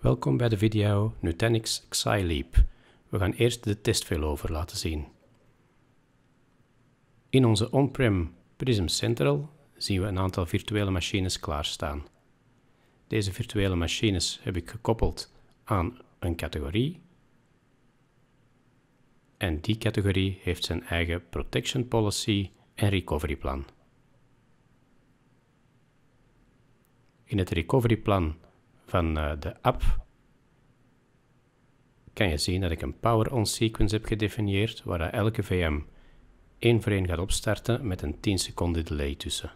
Welkom bij de video Nutanix Xileap. We gaan eerst de over laten zien. In onze on-prem Prism Central zien we een aantal virtuele machines klaarstaan. Deze virtuele machines heb ik gekoppeld aan een categorie. En die categorie heeft zijn eigen protection policy en recovery plan. In het recovery plan van eh, de app kan je zien dat ik een power-on sequence heb gedefinieerd waar elke VM één voor één gaat opstarten met een 10 seconden delay tussen.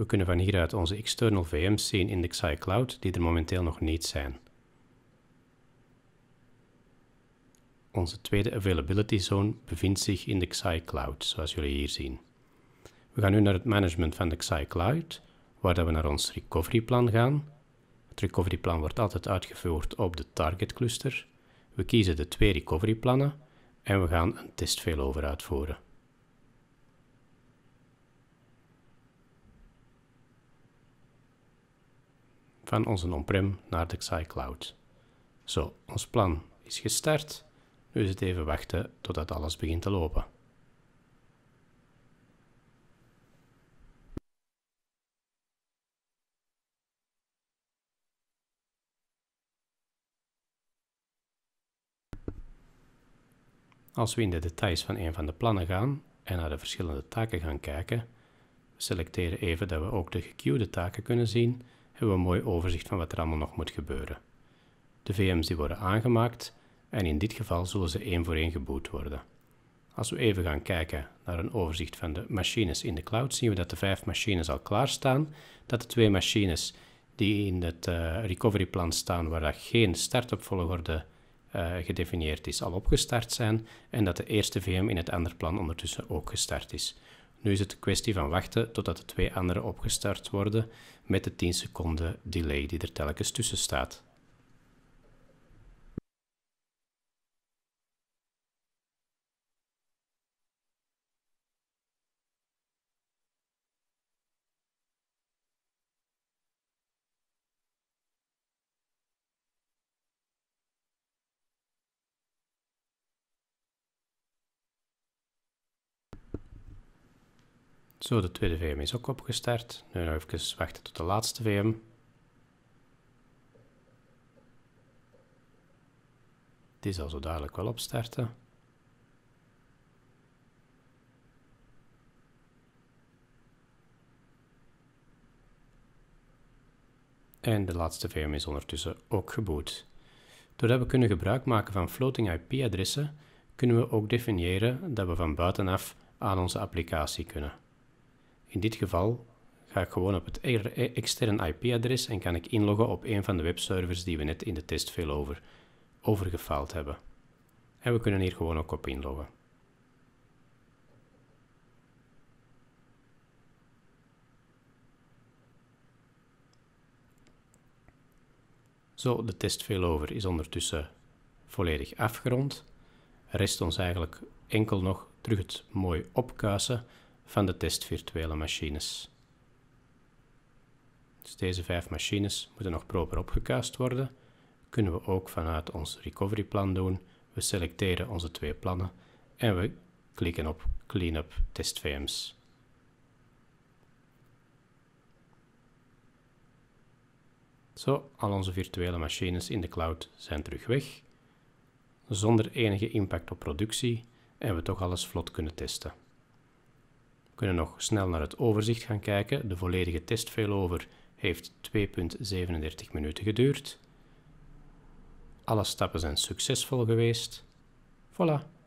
We kunnen van hieruit onze external VM's zien in de Xi Cloud, die er momenteel nog niet zijn. Onze tweede availability zone bevindt zich in de Xi Cloud, zoals jullie hier zien. We gaan nu naar het management van de Xi Cloud, waar we naar ons recovery plan gaan. Het recovery plan wordt altijd uitgevoerd op de target cluster. We kiezen de twee recovery plannen en we gaan een testfailover uitvoeren. van onze on-prem naar de Xi Cloud. Zo, ons plan is gestart. Nu is het even wachten totdat alles begint te lopen. Als we in de details van een van de plannen gaan en naar de verschillende taken gaan kijken, we selecteren even dat we ook de gequeuede taken kunnen zien hebben we een mooi overzicht van wat er allemaal nog moet gebeuren. De VM's die worden aangemaakt en in dit geval zullen ze één voor één geboot worden. Als we even gaan kijken naar een overzicht van de machines in de cloud, zien we dat de vijf machines al klaarstaan, dat de twee machines die in het eh, recovery plan staan waar dat geen start-up volgorde eh, gedefinieerd is, al opgestart zijn en dat de eerste VM in het ander plan ondertussen ook gestart is. Nu is het een kwestie van wachten totdat de twee andere opgestart worden met de 10 seconden delay die er telkens tussen staat. Zo, de tweede VM is ook opgestart. Nu nog even wachten tot de laatste VM. Die zal zo dadelijk wel opstarten. En de laatste VM is ondertussen ook geboot. Doordat we kunnen gebruik maken van floating IP-adressen, kunnen we ook definiëren dat we van buitenaf aan onze applicatie kunnen. In dit geval ga ik gewoon op het eh, externe IP-adres en kan ik inloggen op een van de webservers die we net in de test veel over, overgefaald hebben. En we kunnen hier gewoon ook op inloggen. Zo, de test failover is ondertussen volledig afgerond. Rest ons eigenlijk enkel nog terug het mooi opkuisen van de test virtuele machines. Dus deze vijf machines moeten nog proper opgekuist worden. Kunnen we ook vanuit ons recovery plan doen. We selecteren onze twee plannen en we klikken op Cleanup Test VM's. Zo, al onze virtuele machines in de cloud zijn terug weg, zonder enige impact op productie en we toch alles vlot kunnen testen kunnen nog snel naar het overzicht gaan kijken. De volledige test failover heeft 2,37 minuten geduurd. Alle stappen zijn succesvol geweest. Voilà,